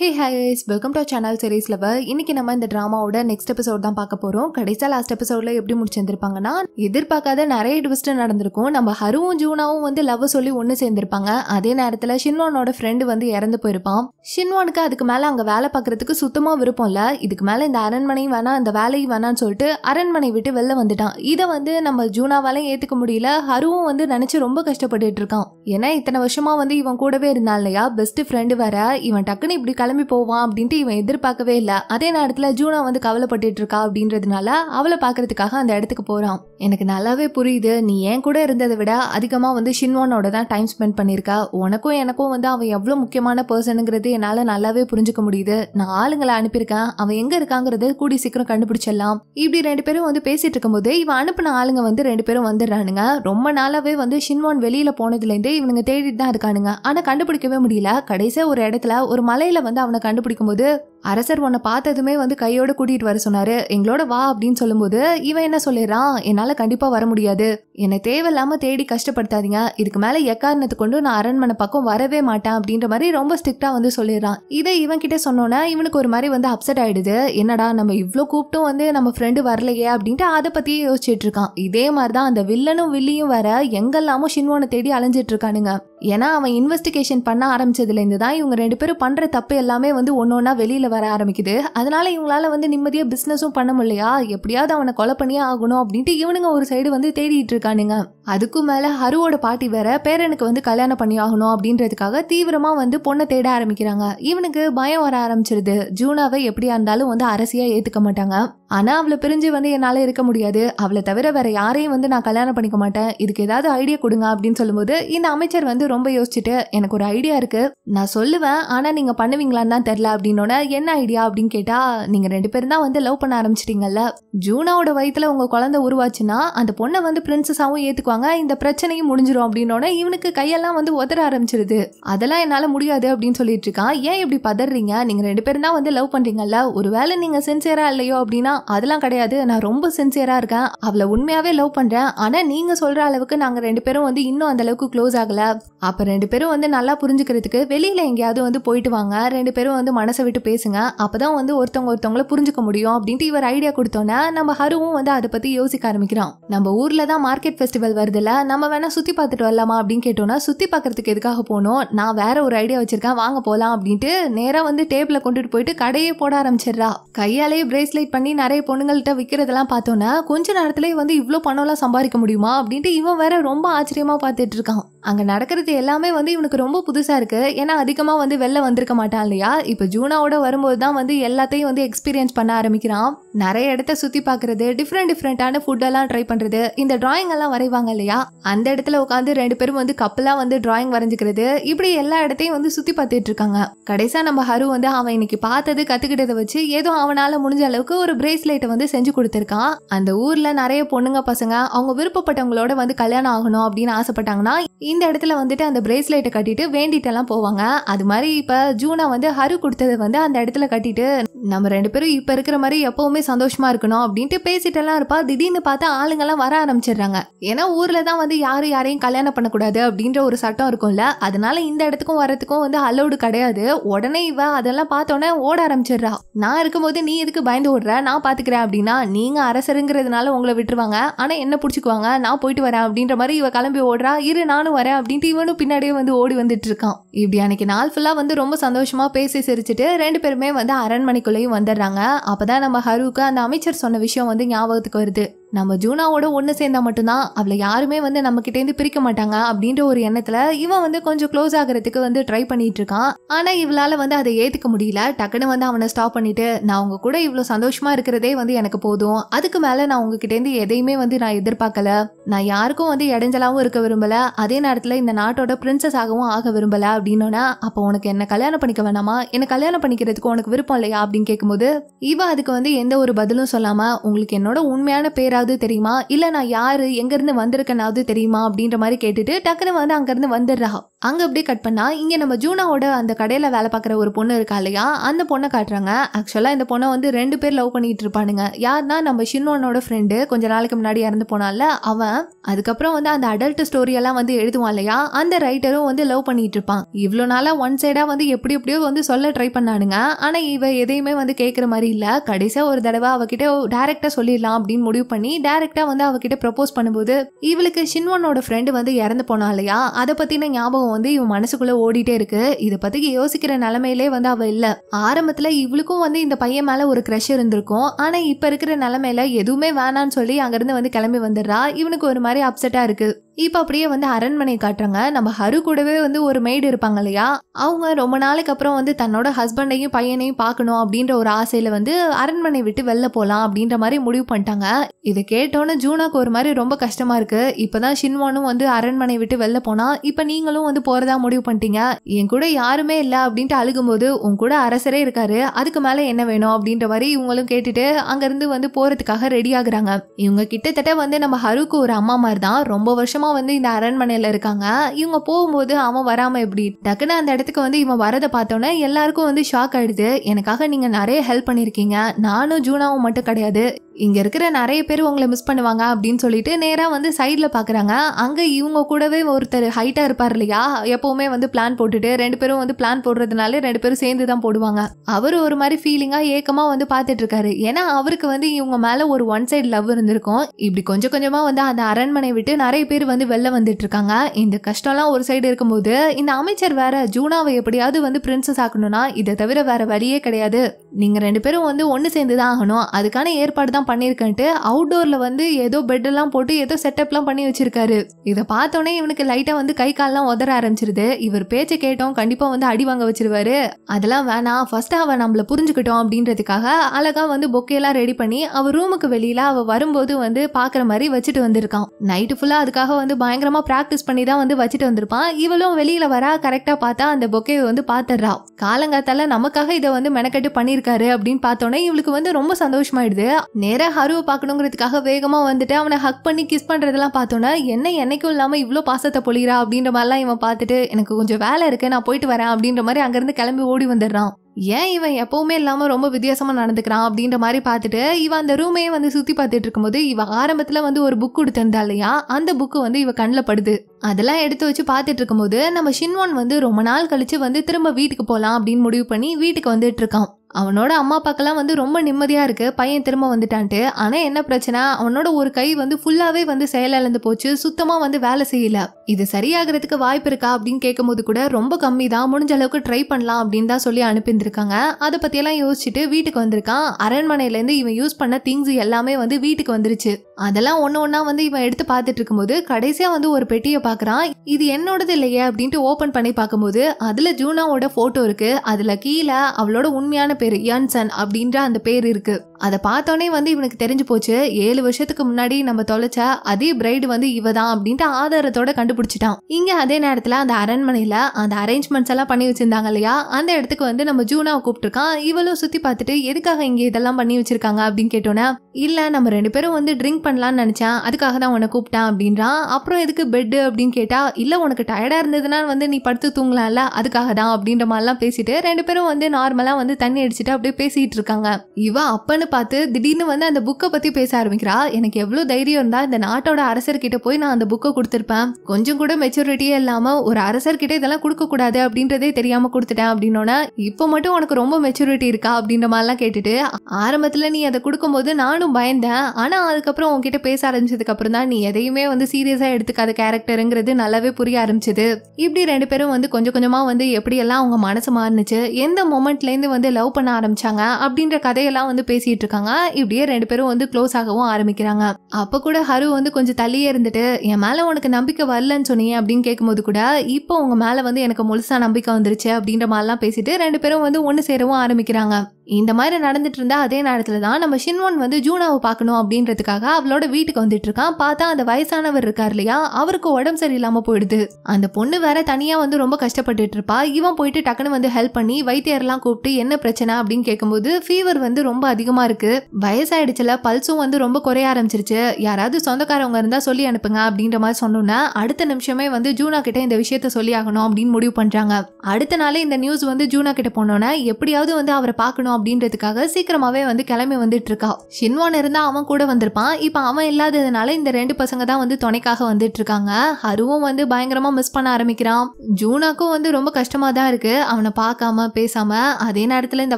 hey guys welcome to channel series lover இன்னைக்கு நம்ம இந்த ட்ராமாவோட நெக்ஸ்ட் எபிசோட் தான் பார்க்க போகிறோம் கடைசியாக லாஸ்ட் எபிசோட்ல எப்படி முடிச்சிருந்திருப்பாங்கன்னா எதிர்பார்க்காத நிறைய ட்விஸ்ட் நடந்திருக்கும் நம்ம ஹருவும் ஜூனாவும் வந்து லவ் சொல்லி ஒன்று சேர்ந்திருப்பாங்க அதே நேரத்தில் ஷின்வானோட ஃப்ரெண்டு வந்து இறந்து போயிருப்பான் ஷின்வானுக்கு அதுக்கு மேலே அங்கே வேலை பார்க்கறதுக்கு சுத்தமாக விருப்பம் இல்லை இதுக்கு மேலே இந்த அரண்மனையும் வேணா அந்த வேலையும் வேணாம்னு சொல்லிட்டு அரண்மனை விட்டு வெளில வந்துட்டான் இதை வந்து நம்ம ஜூனாவாலையும் ஏற்றுக்க முடியல ஹருவும் வந்து நினச்சி ரொம்ப கஷ்டப்பட்டுட்டு இருக்கான் ஏன்னா இத்தனை வருஷமாக வந்து இவன் கூடவே இருந்தான் இல்லையா பெஸ்ட் ஃப்ரெண்டு வேற இவன் டக்குன்னு இப்படி கிளம்பி போவான் அப்படின்ட்டு இவன் எதிர்பார்க்கவே இல்லை அதே நேரத்தில் ஜூனா வந்து கவலைப்பட்டு இருக்கா அப்படின்றதுனால அவளை பார்க்கறதுக்காக அந்த இடத்துக்கு போகிறான் எனக்கு நல்லாவே புரியுது நீ ஏன் கூட இருந்ததை விட அதிகமாக வந்து ஷின்வானோட தான் டைம் ஸ்பெண்ட் பண்ணியிருக்கா உனக்கும் எனக்கும் வந்து அவன் எவ்வளோ முக்கியமான பர்சனுங்கிறது என்னால் நல்லாவே புரிஞ்சுக்க முடியுது நான் ஆளுங்களை அனுப்பியிருக்கேன் அவன் எங்கே இருக்காங்கிறது கூடி சீக்கிரம் கண்டுபிடிச்சிடலாம் இப்படி ரெண்டு பேரும் வந்து பேசிட்டு இருக்கும்போது இவன் அனுப்பின ஆளுங்க வந்து ரெண்டு பேரும் வந்துடுறானுங்க ரொம்ப நாளாவே வந்து ஷின்வான் வெளியில் போனதுலேருந்தே இவனுங்க தேடிட்டு தான் இருக்கானுங்க ஆனால் கண்டுபிடிக்கவே முடியல கடைசியாக ஒரு இடத்துல ஒரு மலையில் வந்து வந்து அவனை கண்டுபிடிக்கும் போது அரசர் உன்னை பார்த்ததுமே வந்து கையோட கூட்டிகிட்டு வர சொன்னாரு எங்களோட வா அப்படின்னு சொல்லும்போது இவன் என்ன சொல்லிடுறான் என்னால் கண்டிப்பாக வர முடியாது என்னை தேவையில்லாமல் தேடி கஷ்டப்படுத்தாதீங்க இதுக்கு மேலே எக்காரணத்தை கொண்டு நான் அரண்மனை பக்கம் வரவே மாட்டேன் அப்படின்ற மாதிரி ரொம்ப ஸ்ட்ரிக்டா வந்து சொல்லிடுறான் இதை இவன் கிட்ட சொன்னோன்னா இவனுக்கு ஒரு மாதிரி வந்து அப்செட் ஆயிடுது என்னடா நம்ம இவ்வளோ கூப்பிட்டும் வந்து நம்ம ஃப்ரெண்டு வரலையே அப்படின்ட்டு அதை பத்தியே யோசிச்சுட்டு இருக்கான் இதே மாதிரி தான் அந்த வில்லனும் வில்லியும் வர எங்கெல்லாமும் ஷின்வோனை தேடி அலைஞ்சிட்டு இருக்கானுங்க ஏன்னா அவன் இன்வெஸ்டிகேஷன் பண்ண ஆரம்பிச்சதுலேருந்து தான் இவங்க ரெண்டு பேரும் பண்ணுற தப்பு எல்லாமே வந்து ஒன்று ஒன்றா வெளியில் வர ஆரம்பிக்குது அதனால இவங்களால வந்து நிம்மதியாக பிஸ்னஸும் பண்ண முடியலையா எப்படியாவது அவனை கொலை பண்ணியே ஆகணும் அப்படின்ட்டு இவனுங்க ஒரு சைடு வந்து தேடிட்டு இருக்கானுங்க அதுக்கும் மேலே ஹருவோட பாட்டி வேற பேரனுக்கு வந்து கல்யாணம் பண்ணி ஆகணும் அப்படின்றதுக்காக தீவிரமாக வந்து பொண்ணை தேட ஆரம்பிக்கிறாங்க இவனுக்கு பயம் வர ஆரம்பிச்சிருது ஜூனாவை எப்படியா இருந்தாலும் வந்து அரசியாக ஏற்றுக்க மாட்டாங்க ஆனால் அவளை பிரிஞ்சு வந்து என்னால் இருக்க முடியாது அவளை தவிர வேற யாரையும் வந்து நான் கல்யாணம் பண்ணிக்க மாட்டேன் இதுக்கு ஏதாவது ஐடியா கொடுங்க அப்படின்னு சொல்லும்போது இந்த அமைச்சர் வந்து ரொம்ப யோசிச்சுட்டு எனக்கு ஒரு ஐடியா இருக்கு நான் சொல்லுவேன் ஆனால் நீங்கள் பண்ணுவீங்களான்னு தான் தெரில அப்படின்னோட என்ன ஐடியா அப்படின்னு கேட்டால் நீங்கள் ரெண்டு பேரும் தான் வந்து லவ் பண்ண ஆரம்பிச்சிட்டீங்கல்ல ஜூனாவோட வயிற்றுல உங்கள் குழந்தை உருவாச்சுன்னா அந்த பொண்ணை வந்து பிரின்சஸாகவும் ஏற்றுக்குவாங்க கொடுத்துருவாங்க இந்த பிரச்சனையும் முடிஞ்சிடும் அப்படின்னோட இவனுக்கு கையெல்லாம் வந்து உதற ஆரம்பிச்சிருது அதெல்லாம் என்னால் முடியாது அப்படின்னு சொல்லிட்டு இருக்கான் ஏன் இப்படி பதறீங்க நீங்கள் ரெண்டு பேரும் தான் வந்து லவ் பண்ணுறீங்கல்ல ஒருவேளை நீங்கள் சின்சியராக இல்லையோ அப்படின்னா அதெல்லாம் கிடையாது நான் ரொம்ப சின்சியராக இருக்கேன் அவளை உண்மையாகவே லவ் பண்ணுறேன் ஆனால் நீங்கள் சொல்கிற அளவுக்கு நாங்கள் ரெண்டு பேரும் வந்து இன்னும் அந்த அளவுக்கு க்ளோஸ் ஆகலை அப்போ ரெண்டு பேரும் வந்து நல்லா புரிஞ்சுக்கிறதுக்கு வெளியில் எங்கேயாவது வந்து போயிட்டு வாங்க ரெண்டு பேரும் வந்து மனசை விட்டு பேசுங்க அப்போ தான் வந்து ஒருத்தவங்க ஒருத்தவங்கள புரிஞ்சுக்க முடியும் அப்படின்ட்டு இவர் ஐடியா கொடுத்தோன்னே நம்ம ஹருவும் வந்து அதை பற்றி யோசிக்க ஆரம்பிக்கிறோம் நம்ம ஊரில் தான் மார்க்கெட் ஃபெஸ்டிவல் வருதுல்ல நம்ம வேணால் சுற்றி பார்த்துட்டு வரலாமா அப்படின்னு கேட்டோன்னா சுற்றி பார்க்குறதுக்கு எதுக்காக போனோம் நான் வேற ஒரு ஐடியா வச்சுருக்கேன் வாங்க போகலாம் அப்படின்ட்டு நேராக வந்து டேபிளில் கொண்டுட்டு போயிட்டு கடையே போட ஆரம்பிச்சிடுறா கையாலேயே பிரேஸ்லைட் பண்ணி நிறைய பொண்ணுங்கள்கிட்ட விற்கிறதெல்லாம் பார்த்தோன்னா கொஞ்ச நேரத்துலேயே வந்து இவ்வளோ பணம்லாம் சம்பாதிக்க முடியுமா அப்படின்ட்டு இவன் வேற ரொம்ப ஆச்சரியமாக பார்த்துட்டு இருக்கான் அங்கே நடக்கிறது எல்லாமே வந்து இவனுக்கு ரொம்ப புதுசாக இருக்குது ஏன்னா அதிகமாக வந்து வெளில வந்திருக்க மாட்டான் இல்லையா இப்போ ஜூனாவோட வரும்போது தான் வந்து எல்லாத்தையும் வந்து எக்ஸ்பீரியன்ஸ் பண்ண ஆரம்பிக்கிறான் நிறைய இடத்த சுற்றி பார்க்குறது டிஃப்ரெண்ட் டிஃப்ரெண்ட்டான ஃபுட்டெல்லாம் ட்ரை பண்ணுறது இந்த டிராயிங் எல்லாம் வரைவாங்க இல்லையா அந்த இடத்துல உட்காந்து ரெண்டு பேரும் வந்து கப்பலாக வந்து டிராயிங் வரைஞ்சிக்கிறது இப்படி எல்லா இடத்தையும் வந்து சுற்றி பார்த்துட்டு இருக்காங்க கடைசியாக நம்ம ஹரு வந்து அவன் இன்னைக்கு பார்த்தது கற்றுக்கிட்டதை வச்சு ஏதோ அவனால் முடிஞ்ச அளவுக்கு ஒரு பிரேஸ்லெட்டை வந்து செஞ்சு கொடுத்துருக்கான் அந்த ஊரில் நிறைய பொண்ணுங்க பசங்க அவங்க விருப்பப்பட்டவங்களோட வந்து கல்யாணம் ஆகணும் அப்படின்னு ஆசைப்பட்டாங்கன்னா இந்த இடத்துல வந்துட்டு அந்த பிரேஸ்லெட்டை கட்டிட்டு எல்லாம் போவாங்க அது மாதிரி இப்போ ஜூனா வந்து ஹரு கொடுத்தது வந்து அந்த இடத்துல கட்டிட்டு நம்ம ரெண்டு பேரும் இப்போ இருக்கிற மாதிரி எப்பவுமே சந்தோஷமா இருக்கணும் அப்படின்ட்டு எல்லாம் இருப்பா திடீர்னு பார்த்தா ஆளுங்கெல்லாம் வர ஆரம்பிச்சிடுறாங்க ஏன்னா ஊர்ல தான் வந்து யாரும் யாரையும் கல்யாணம் பண்ணக்கூடாது அப்படின்ற ஒரு சட்டம் இருக்கும்ல அதனால இந்த இடத்துக்கும் வரத்துக்கும் வந்து அலௌடு கிடையாது உடனே இவ அதெல்லாம் பார்த்தோன்னே ஓட ஆரம்பிச்சிடுறா நான் இருக்கும்போது நீ எதுக்கு பயந்து ஓடுற நான் பாத்துக்கிறேன் அப்படின்னா நீங்க அரசருங்கிறதுனால உங்களை விட்டுருவாங்க ஆனா என்ன பிடிச்சிக்குவாங்க நான் போயிட்டு வரேன் அப்படின்ற மாதிரி இவ கிளம்பி ஓடுறா இரு நானும் வரேன் அப்படின்ட்டு இவனும் பின்னாடியே வந்து ஓடி வந்துட்டு இருக்கான் இப்படி அன்னைக்கு நாள் ஃபுல்லாக வந்து ரொம்ப சந்தோஷமா பேசி சிரிச்சுட்டு ரெண்டு பேருமே வந்து அரண்மனைக்குள்ளேயும் வந்துடுறாங்க அப்பதான் நம்ம ஹருவுக்கு அந்த அமைச்சர் சொன்ன விஷயம் வந்து ஞாபகத்துக்கு வருது நம்ம ஜூனாவோட ஒன்று சேர்ந்தா மட்டும்தான் அவளை யாருமே வந்து நம்மக்கிட்டேருந்து பிரிக்க மாட்டாங்க அப்படின்ற ஒரு எண்ணத்தில் இவன் வந்து கொஞ்சம் க்ளோஸ் ஆகிறதுக்கு வந்து ட்ரை பண்ணிட்டு இருக்கான் ஆனால் இவளால் வந்து அதை ஏற்றுக்க முடியல டக்குன்னு வந்து அவனை ஸ்டாப் பண்ணிட்டு நான் அவங்க கூட இவ்வளோ சந்தோஷமாக இருக்கிறதே வந்து எனக்கு போதும் அதுக்கு மேலே நான் உங்ககிட்டேருந்து எதையுமே வந்து நான் எதிர்பார்க்கல நான் யாருக்கும் வந்து இடைஞ்சலாகவும் இருக்க விரும்பல அதே நேரத்தில் இந்த நாட்டோட பிரின்சஸ் ஆகவும் ஆக விரும்பல அப்படின்னோன்னா அப்போ உனக்கு என்ன கல்யாணம் பண்ணிக்க வேணாமா என்ன கல்யாணம் பண்ணிக்கிறதுக்கு உனக்கு விருப்பம் இல்லையா அப்படின்னு கேட்கும்போது இவன் அதுக்கு வந்து எந்த ஒரு பதிலும் சொல்லாமல் உங்களுக்கு என்னோட உண்மையான பேராக யாராவது தெரியுமா இல்லை நான் யார் எங்கேருந்து வந்திருக்கேனாவது தெரியுமா அப்படின்ற மாதிரி கேட்டுட்டு டக்குன்னு வந்து அங்கேருந்து வந்துடுறா அங்கே அப்படியே கட் பண்ணால் இங்கே நம்ம ஜூனாவோட அந்த கடையில் வேலை பார்க்குற ஒரு பொண்ணு இருக்கா இல்லையா அந்த பொண்ணை காட்டுறாங்க ஆக்சுவலாக இந்த பொண்ணை வந்து ரெண்டு பேர் லவ் பண்ணிகிட்டு இருப்பானுங்க யாருன்னா நம்ம ஷின்னோனோட ஃப்ரெண்டு கொஞ்ச நாளைக்கு முன்னாடி இறந்து போனால அவன் அதுக்கப்புறம் வந்து அந்த அடல்ட் ஸ்டோரியெல்லாம் வந்து எழுதுவான் இல்லையா அந்த ரைட்டரும் வந்து லவ் பண்ணிட்டு இருப்பான் இவ்வளோ நாளாக ஒன் சைடாக வந்து எப்படி எப்படியோ வந்து சொல்ல ட்ரை பண்ணானுங்க ஆனால் இவ எதையுமே வந்து கேட்குற மாதிரி இல்லை கடைசியாக ஒரு தடவை அவகிட்ட டேரெக்டாக சொல்லிடலாம் அப்படின்னு முடிவு பண்ணி டேரெக்டாக வந்து அவகிட்ட ப்ரப்போஸ் பண்ணும்போது இவளுக்கு ஷின்வனோட ஃப்ரெண்டு வந்து இறந்து போனா இல்லையா அதை பற்றின ஞாபகம் வந்து இவன் மனசுக்குள்ளே ஓடிட்டே இருக்கு இதை பற்றி யோசிக்கிற நிலமையிலே வந்து அவள் இல்லை ஆரம்பத்தில் இவளுக்கும் வந்து இந்த பையன் மேலே ஒரு கிரஷ் இருந்திருக்கும் ஆனால் இப்போ இருக்கிற நிலமையில எதுவுமே வேணான்னு சொல்லி அங்கேருந்து வந்து கிளம்பி வந்துடுறா இவனுக்கு ஒரு மாதிரி அப்செட்டாக இருக்கு இப்போ அப்படியே வந்து அரண்மனை காட்டுறாங்க நம்ம ஹரு கூடவே வந்து ஒரு மெய்டு இருப்பாங்க இல்லையா அவங்க ரொம்ப நாளைக்கு அப்புறம் வந்து தன்னோட ஹஸ்பண்டையும் பையனையும் பார்க்கணும் அப்படின்ற ஒரு ஆசையில வந்து அரண்மனை விட்டு வெளில போகலாம் அப்படின்ற மாதிரி முடிவு பண்ணிட்டாங்க இதை கேட்டோன்னு ஜூனாக்கு ஒரு மாதிரி ரொம்ப கஷ்டமா இருக்கு இப்பதான் ஷின்வானும் வந்து அரண்மனை விட்டு வெளில போனா இப்போ நீங்களும் வந்து போறதா முடிவு பண்ணிட்டீங்க என் கூட யாருமே இல்லை அப்படின்ட்டு அழுகும்போது உன் கூட அரசரே இருக்காரு அதுக்கு மேல என்ன வேணும் அப்படின்ற மாதிரி இவங்களும் கேட்டுட்டு அங்கிருந்து வந்து போறதுக்காக ரெடி ஆகுறாங்க இவங்க கிட்டத்தட்ட வந்து நம்ம ஹருக்கு ஒரு அம்மா மாதிரி தான் ரொம்ப வருஷம் வருஷமாக வந்து இந்த அரண்மனையில் இருக்காங்க இவங்க போகும்போது அவன் வராமல் எப்படி டக்குன்னு அந்த இடத்துக்கு வந்து இவன் வரதை பார்த்தோன்னே எல்லாருக்கும் வந்து ஷாக் ஆகிடுது எனக்காக நீங்கள் நிறைய ஹெல்ப் பண்ணியிருக்கீங்க நானும் ஜூனாவும் மட்டும் கிடையாது இங்கே இருக்கிற நிறைய பேர் உங்களை மிஸ் பண்ணுவாங்க அப்படின்னு சொல்லிட்டு நேராக வந்து சைடில் பார்க்குறாங்க அங்கே இவங்க கூடவே ஒருத்தர் ஹைட்டாக இருப்பார் இல்லையா எப்போவுமே வந்து பிளான் போட்டுட்டு ரெண்டு பேரும் வந்து பிளான் போடுறதுனால ரெண்டு பேரும் சேர்ந்து தான் போடுவாங்க அவர் ஒரு மாதிரி ஃபீலிங்காக ஏக்கமாக வந்து பார்த்துட்டு இருக்காரு ஏன்னா அவருக்கு வந்து இவங்க மேலே ஒரு ஒன் சைடு லவ் இருந்திருக்கும் இப்படி கொஞ்சம் கொஞ்சமாக வந்து அந்த அரண்மனை விட்டு நிறைய பேர் வந்து வெளில வந்துட்டு இருக்காங்க இந்த கஷ்டம்லாம் ஒரு சைடு இருக்கும்போது இந்த அமைச்சர் வேற ஜூனாவை எப்படியாவது வந்து பிரின்சஸ் ஆக்கணும்னா இதை தவிர வேற வழியே கிடையாது நீங்கள் ரெண்டு பேரும் வந்து ஒன்று சேர்ந்து தான் ஆகணும் அதுக்கான ஏற்பாடு தான் இதெல்லாம் பண்ணியிருக்கேன்ட்டு அவுட்டோரில் வந்து ஏதோ பெட்டெல்லாம் போட்டு ஏதோ செட்டப்லாம் பண்ணி வச்சிருக்காரு இதை பார்த்தோன்னே இவனுக்கு லைட்டாக வந்து கை கால்லாம் உதற ஆரம்பிச்சிருது இவர் பேச்சை கேட்டோம் கண்டிப்பாக வந்து அடி வாங்க வச்சிருவாரு அதெல்லாம் வேணாம் ஃபர்ஸ்ட் அவன் நம்மளை புரிஞ்சுக்கிட்டோம் அப்படின்றதுக்காக அழகாக வந்து பொக்கையெல்லாம் ரெடி பண்ணி அவர் ரூமுக்கு வெளியில் அவள் வரும்போது வந்து பார்க்குற மாதிரி வச்சுட்டு வந்திருக்கான் நைட்டு ஃபுல்லாக அதுக்காக வந்து பயங்கரமாக ப்ராக்டிஸ் பண்ணி தான் வந்து வச்சுட்டு வந்திருப்பான் இவளும் வெளியில் வரா கரெக்டாக பார்த்தா அந்த பொக்கையை வந்து பார்த்துட்றா காலங்காத்தால நமக்காக இதை வந்து மெனக்கட்டு பண்ணியிருக்காரு அப்படின்னு பார்த்தோன்னே இவளுக்கு வந்து ரொம்ப சந்தோஷமாயிடுது நேராக ஹருவை பார்க்கணுங்கிறதுக்காக வேகமாக வந்துட்டு அவனை ஹக் பண்ணி கிஸ் பண்ணுறதெல்லாம் பார்த்தோன்னா என்ன என்னைக்கும் இல்லாமல் இவ்வளோ பாசத்தை பொழிகிறா அப்படின்ற மாதிரிலாம் இவன் பார்த்துட்டு எனக்கு கொஞ்சம் வேலை இருக்குது நான் போயிட்டு வரேன் அப்படின்ற மாதிரி அங்கேருந்து கிளம்பி ஓடி வந்துடுறான் ஏன் இவன் எப்பவுமே இல்லாமல் ரொம்ப வித்தியாசமாக நடந்துக்கிறான் அப்படின்ற மாதிரி பார்த்துட்டு இவன் அந்த ரூமையே வந்து சுற்றி பார்த்துட்டு இருக்கும்போது இவ ஆரம்பத்தில் வந்து ஒரு புக் கொடுத்துருந்தா இல்லையா அந்த புக்கு வந்து இவ கண்ணில் படுது அதெல்லாம் எடுத்து வச்சு பார்த்துட்டு இருக்கும்போது நம்ம ஷின்வான் வந்து ரொம்ப நாள் கழிச்சு வந்து திரும்ப வீட்டுக்கு போகலாம் அப்படின்னு முடிவு பண்ணி வீட்டுக்கு வந்துட்டு இருக்கான் அவனோட அம்மா அப்பாக்கெல்லாம் வந்து ரொம்ப நிம்மதியாக இருக்குது பையன் திரும்ப வந்துட்டான்ட்டு ஆனால் என்ன பிரச்சனை அவனோட ஒரு கை வந்து ஃபுல்லாகவே வந்து செயலிழந்து போச்சு சுத்தமாக வந்து வேலை செய்யல இது சரியாகிறதுக்கு வாய்ப்பு இருக்கா அப்படின்னு கேட்கும்போது கூட ரொம்ப கம்மி தான் முடிஞ்ச அளவுக்கு ட்ரை பண்ணலாம் அப்படின்னு தான் சொல்லி அனுப்பியிருந்திருக்காங்க அதை பற்றியெல்லாம் யோசிச்சுட்டு வீட்டுக்கு வந்திருக்கான் அரண்மனையிலேருந்து இவன் யூஸ் பண்ண திங்ஸ் எல்லாமே வந்து வீட்டுக்கு வந்துருச்சு அதெல்லாம் ஒன்று ஒன்றா வந்து இவன் எடுத்து பார்த்துட்டு இருக்கும்போது கடைசியாக வந்து ஒரு பெட்டியை பார்க்குறான் இது என்னோடது இல்லையே அப்படின்ட்டு ஓப்பன் பண்ணி பார்க்கும்போது அதில் ஜூனாவோட ஃபோட்டோ இருக்குது அதில் கீழே அவளோட உண்மையான பேர் யான்சன் அப்படின்ற அந்த பேர் இருக்கு அதை பார்த்தோன்னே வந்து இவனுக்கு தெரிஞ்சு போச்சு ஏழு வருஷத்துக்கு முன்னாடி நம்ம தொலைச்ச அதே பிரைடு வந்து இவ தான் அப்படின்ட்டு ஆதாரத்தோட கண்டுபிடிச்சிட்டான் இங்க அதே நேரத்துல அந்த அரண்மனையில அந்த அரேஞ்ச்மெண்ட்ஸ் எல்லாம் பண்ணி வச்சிருந்தாங்க இல்லையா அந்த இடத்துக்கு வந்து நம்ம ஜூனாவை கூப்பிட்டுருக்கான் இவளும் சுத்தி பார்த்துட்டு எதுக்காக இங்க இதெல்லாம் பண்ணி வச்சிருக்காங்க அப்படின்னு கேட்டோன்னே இல்லை நம்ம ரெண்டு பேரும் வந்து ட்ரிங்க் பண்ணலான்னு நினச்சேன் அதுக்காக தான் உன்னை கூப்பிட்டேன் அப்படின்றான் அப்புறம் எதுக்கு பெட்டு அப்படின்னு கேட்டால் இல்லை உனக்கு டயர்டாக இருந்ததுன்னா வந்து நீ படுத்து தூங்கலாம்ல அதுக்காக தான் அப்படின்ற மாதிரிலாம் பேசிட்டு ரெண்டு பேரும் வந்து நார்மலாக வந்து தண்ணி அடிச்சுட்டு அப்படியே பேசிகிட்டு இருக்காங்க இவ அப்பன்னு பார்த்து திடீர்னு வந்து அந்த புக்கை பற்றி பேச ஆரம்பிக்கிறா எனக்கு எவ்வளோ தைரியம் இருந்தால் இந்த நாட்டோட அரசர்கிட்ட போய் நான் அந்த புக்கை கொடுத்துருப்பேன் கொஞ்சம் கூட மெச்சூரிட்டியே இல்லாமல் ஒரு அரசர்கிட்ட இதெல்லாம் கொடுக்கக்கூடாது அப்படின்றதே தெரியாமல் கொடுத்துட்டேன் அப்படின்னோன்னா இப்போ மட்டும் உனக்கு ரொம்ப மெச்சூரிட்டி இருக்கா அப்படின்ற மாதிரிலாம் கேட்டுட்டு ஆரம்பத்தில் நீ அதை கொடுக்கும்போது நான் நானும் பயந்தேன் ஆனால் அதுக்கப்புறம் உங்ககிட்ட பேச ஆரம்பிச்சதுக்கப்புறம் தான் நீ எதையுமே வந்து சீரியஸாக எடுத்துக்காத கேரக்டருங்கிறது நல்லாவே புரிய ஆரம்பிச்சது இப்படி ரெண்டு பேரும் வந்து கொஞ்சம் கொஞ்சமாக வந்து எப்படியெல்லாம் அவங்க மனசு மாறுனுச்சு எந்த மொமெண்ட்லேருந்து வந்து லவ் பண்ண ஆரம்பிச்சாங்க அப்படின்ற கதையெல்லாம் வந்து பேசிகிட்டு இருக்காங்க இப்படியே ரெண்டு பேரும் வந்து க்ளோஸ் ஆகவும் ஆரம்பிக்கிறாங்க அப்போ கூட ஹரு வந்து கொஞ்சம் தள்ளியே இருந்துட்டு என் மேலே உனக்கு நம்பிக்கை வரலன்னு சொன்னீங்க அப்படின்னு கேட்கும்போது கூட இப்போ உங்கள் மேலே வந்து எனக்கு முழுசாக நம்பிக்கை வந்துருச்சு அப்படின்ற மாதிரிலாம் பேசிட்டு ரெண்டு பேரும் வந்து ஒன்று சேரவும் ஆரம்பிக்கிறாங்க இந்த மாதிரி நடந்துட்டு இருந்தா அதே நேரத்தில் தான் நம்ம ஷின்வான் வந்து ஜூனாவை பார்க்கணும் அப்படின்றதுக்காக அவளோட வீட்டுக்கு வந்துட்டு இருக்கான் பார்த்தா அந்த வயசானவர் இருக்கார் இல்லையா அவருக்கு உடம்பு சரியில்லாம போயிடுது அந்த பொண்ணு வேற தனியா வந்து ரொம்ப கஷ்டப்பட்டுட்டு இருப்பா இவன் போயிட்டு டக்குன்னு வந்து ஹெல்ப் பண்ணி வைத்தியர்லாம் கூப்பிட்டு என்ன பிரச்சனை அப்படின்னு கேட்கும்போது ஃபீவர் வந்து ரொம்ப அதிகமா இருக்கு வயசாயிடுச்சுல பல்ஸும் வந்து ரொம்ப குறைய ஆரம்பிச்சிருச்சு யாராவது சொந்தக்காரவங்க இருந்தா சொல்லி அனுப்புங்க அப்படின்ற மாதிரி சொன்னோம்னா அடுத்த நிமிஷமே வந்து ஜூனா கிட்ட இந்த விஷயத்த சொல்லி ஆகணும் அப்படின்னு முடிவு பண்றாங்க அடுத்த நாளே இந்த நியூஸ் வந்து ஜூனா கிட்ட போனோன்னா எப்படியாவது வந்து அவரை பார்க்கணும் பண்ணணும் அப்படின்றதுக்காக சீக்கிரமாகவே வந்து கிளம்பி வந்துட்டு இருக்கா ஷின்வான் இருந்தால் அவன் கூட வந்திருப்பான் இப்போ அவன் இல்லாததுனால இந்த ரெண்டு பசங்க தான் வந்து துணைக்காக வந்துட்டு இருக்காங்க ஹருவும் வந்து பயங்கரமாக மிஸ் பண்ண ஆரம்பிக்கிறான் ஜூனாக்கும் வந்து ரொம்ப கஷ்டமாக தான் இருக்குது அவனை பார்க்காம பேசாம அதே நேரத்தில் இந்த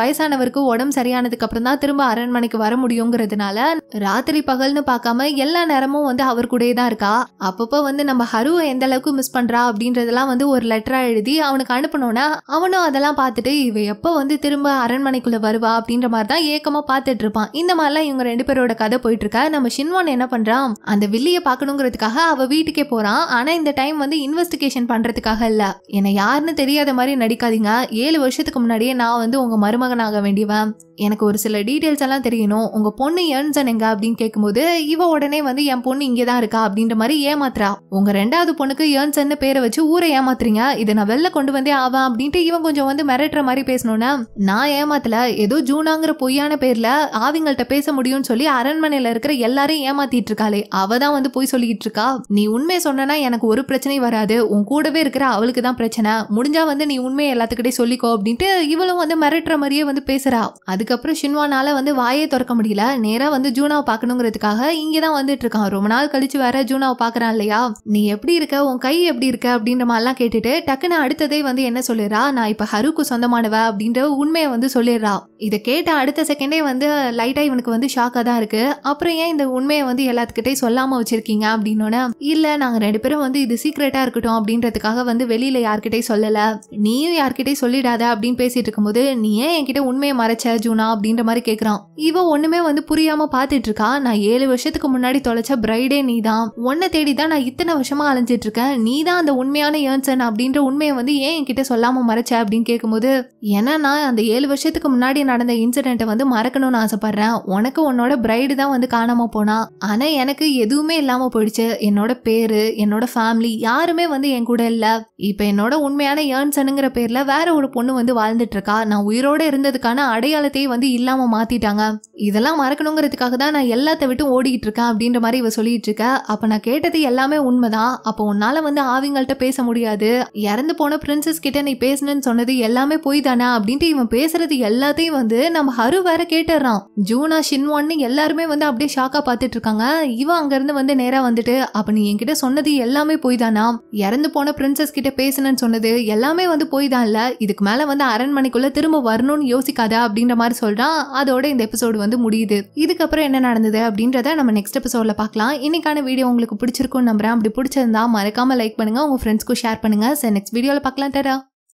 வயசானவருக்கு உடம்பு சரியானதுக்கு அப்புறம் தான் திரும்ப அரண்மனைக்கு வர முடியுங்கிறதுனால ராத்திரி பகல்னு பார்க்காம எல்லா நேரமும் வந்து அவர் கூடயே தான் இருக்கா அப்பப்போ வந்து நம்ம ஹருவை எந்த அளவுக்கு மிஸ் பண்றா அப்படின்றதெல்லாம் வந்து ஒரு லெட்டரா எழுதி அவனுக்கு அனுப்பணும்னா அவனும் அதெல்லாம் பார்த்துட்டு இவ எப்போ வந்து திரும்ப அரண்மனைக்குள்ள வருவா அப்படின்ற மாதிரி தான் ஏக்கமா பார்த்துட்டு இருப்பான் இந்த மாதிரிலாம் இவங்க ரெண்டு பேரோட கதை போயிட்டு இருக்கா நம்ம ஷின்வான் என்ன பண்ணுறான் அந்த வில்லிய பார்க்கணுங்கிறதுக்காக அவள் வீட்டுக்கே போகிறான் ஆனால் இந்த டைம் வந்து இன்வெஸ்டிகேஷன் பண்ணுறதுக்காக இல்லை என்னை யாருன்னு தெரியாத மாதிரி நடிக்காதீங்க ஏழு வருஷத்துக்கு முன்னாடியே நான் வந்து உங்கள் ஆக வேண்டியவன் எனக்கு ஒரு சில டீட்டெயில்ஸ் எல்லாம் தெரியணும் உங்கள் பொண்ணு ஏர்ன்சன் எங்க அப்படின்னு கேட்கும்போது இவ உடனே வந்து என் பொண்ணு இங்கே தான் இருக்கா அப்படின்ற மாதிரி ஏமாத்துறா உங்கள் ரெண்டாவது பொண்ணுக்கு ஏர்ன்சன் பேரை வச்சு ஊரை ஏமாத்துறீங்க இதை நான் வெளில கொண்டு வந்தே ஆவான் அப்படின்ட்டு இவன் கொஞ்சம் வந்து மிரட்டுற மாதிரி பேசணும்னா நான் ஏமாத்தல ஏதோ ஜூனாங்கிற பொய்யான பேரில் ஆவிங்கள்ட்ட பேச முடியும்னு சொல்லி அரண்மனையில் இருக்கிற எல்லாரையும் ஏமாத்திட்டு இருக்காளே அவ தான் வந்து போய் சொல்லிக்கிட்டு இருக்கா நீ உண்மை சொன்னா எனக்கு ஒரு பிரச்சனையும் வராது உன் கூடவே இருக்கிற அவளுக்கு தான் பிரச்சனை முடிஞ்சா வந்து நீ உண்மையை எல்லாத்துக்கிட்டே சொல்லிக்கோ அப்படின்ட்டு இவளும் வந்து மிரட்டுற மாதிரியே வந்து பேசுறா அதுக்கப்புறம் ஷின்வானால வந்து வாயே திறக்க முடியல நேராக வந்து ஜூனாவை பார்க்கணுங்கிறதுக்காக இங்கே தான் வந்துட்டு இருக்கான் ரொம்ப நாள் கழிச்சு வேற ஜூனாவை பார்க்குறான் இல்லையா நீ எப்படி இருக்க உன் கை எப்படி இருக்க அப்படின்ற மாதிரிலாம் கேட்டுட்டு டக்குன்னு அடுத்ததே வந்து என்ன சொல்லிடுறா நான் இப்போ ஹருக்கு சொந்தமானவ அப்படின்ற உண்மையை வந்து சொல்லிடுறா தான் இதை கேட்ட அடுத்த செகண்டே வந்து லைட்டாக இவனுக்கு வந்து ஷாக்காக தான் இருக்கு அப்புறம் ஏன் இந்த உண்மையை வந்து எல்லாத்துக்கிட்டே சொல்லாமல் வச்சிருக்கீங்க அப்படின்னோடனே இல்லை நாங்கள் ரெண்டு பேரும் வந்து இது சீக்ரெட்டாக இருக்கட்டும் அப்படின்றதுக்காக வந்து வெளியில் யார்கிட்டே சொல்லலை நீயும் யார்கிட்டே சொல்லிடாத அப்படின்னு பேசிட்டு இருக்கும்போது நீ ஏன் என்கிட்ட உண்மையை மறைச்ச ஜூனா அப்படின்ற மாதிரி கேட்குறான் இவன் ஒன்றுமே வந்து புரியாமல் பார்த்துட்டு இருக்கா நான் ஏழு வருஷத்துக்கு முன்னாடி தொலைச்ச பிரைடே நீ தான் உன்னை தேடி தான் நான் இத்தனை வருஷமாக அலைஞ்சிட்டு இருக்கேன் நீ தான் அந்த உண்மையான ஏன்சன் அப்படின்ற உண்மையை வந்து ஏன் என்கிட்ட சொல்லாமல் மறைச்ச அப்படின்னு கேட்கும்போது ஏன்னா நான் அந்த ஏழு வருஷத்துக்கு முன்னாடி முன்னாடி நடந்த இன்சிடென்ட்டை வந்து மறக்கணும்னு ஆசைப்பட்றேன் உனக்கு உன்னோட பிரைடு தான் வந்து காணாமல் போனா ஆனால் எனக்கு எதுவுமே இல்லாமல் போயிடுச்சு என்னோட பேர் என்னோட ஃபேமிலி யாருமே வந்து என் கூட இல்லை இப்போ என்னோட உண்மையான ஏர்ன்சனுங்கிற பேரில் வேற ஒரு பொண்ணு வந்து வாழ்ந்துட்டு இருக்கா நான் உயிரோடு இருந்ததுக்கான அடையாளத்தையே வந்து இல்லாமல் மாற்றிட்டாங்க இதெல்லாம் மறக்கணுங்கிறதுக்காக தான் நான் எல்லாத்த விட்டு ஓடிக்கிட்டு இருக்கேன் அப்படின்ற மாதிரி இவ சொல்லிட்டு இருக்க அப்போ நான் கேட்டது எல்லாமே உண்மைதான் அப்போ உன்னால் வந்து ஆவிங்கள்ட்ட பேச முடியாது இறந்து போன பிரின்சஸ் கிட்ட நீ பேசணும்னு சொன்னது எல்லாமே போய் தானே அப்படின்ட்டு இவன் பேசுறது எல்லாத்தையும் எல்லாத்தையும் வந்து நம்ம ஹரு வேற கேட்டுறான் ஜூனா ஷின்வான்னு எல்லாருமே வந்து அப்படியே ஷாக்கா பாத்துட்டு இருக்காங்க இவன் அங்க இருந்து வந்து நேரா வந்துட்டு அப்ப நீ என்கிட்ட சொன்னது எல்லாமே போய் தானா இறந்து போன பிரின்சஸ் கிட்ட பேசணும்னு சொன்னது எல்லாமே வந்து போய் இல்ல இதுக்கு மேல வந்து அரண்மனைக்குள்ள திரும்ப வரணும்னு யோசிக்காத அப்படின்ற மாதிரி சொல்றான் அதோட இந்த எபிசோடு வந்து முடியுது இதுக்கப்புறம் என்ன நடந்தது அப்படின்றத நம்ம நெக்ஸ்ட் எபிசோட்ல பார்க்கலாம் இன்னைக்கான வீடியோ உங்களுக்கு பிடிச்சிருக்கும் நம்புறேன் அப்படி பிடிச்சிருந்தா மறக்காம லைக் பண்ணுங்க உங்க ஃப்ரெண்ட்ஸ்க்கும் ஷேர் பண்ணுங்க நெக்ஸ்ட் வீடியோல பார்க்கலாம் தரா